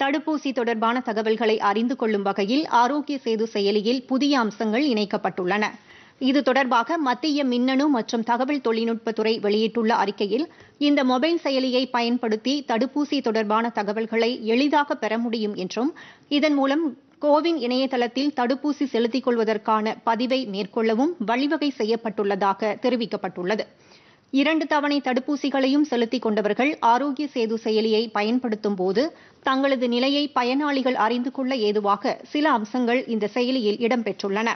தடுப்பூசி தொடர்பான தகவல்களை அறிந்து கொள்ளும் வகையில் ஆரோக்கிய சேது செயலியில் புதிய அம்சங்கள் இணைக்கப்பட்டுள்ளன இது தொடர்பாக மத்திய மின்னணு மற்றும் தகவல் தொழில்நுட்பத்துறை வெளியிட்டுள்ள அறிக்கையில் இந்த மொபைல் செயலியை பயன்படுத்தி தடுப்பூசி தொடர்பான தகவல்களை எளிதாக பெற முடியும் என்றும் இதன் மூலம் கோவின் இணையதளத்தில் தடுப்பூசி செலுத்திக் கொள்வதற்கான பதிவை மேற்கொள்ளவும் வழிவகை செய்யப்பட்டுள்ளதாக தெரிவிக்கப்பட்டுள்ளது இரண்டு தவணை தடுப்பூசிகளையும் செலுத்திக் கொண்டவர்கள் ஆரோக்கிய சேது செயலியை பயன்படுத்தும் போது தங்களது நிலையை பயனாளிகள் அறிந்து கொள்ள ஏதுவாக சில அம்சங்கள் இந்த செயலியில் இடம்பெற்றுள்ளன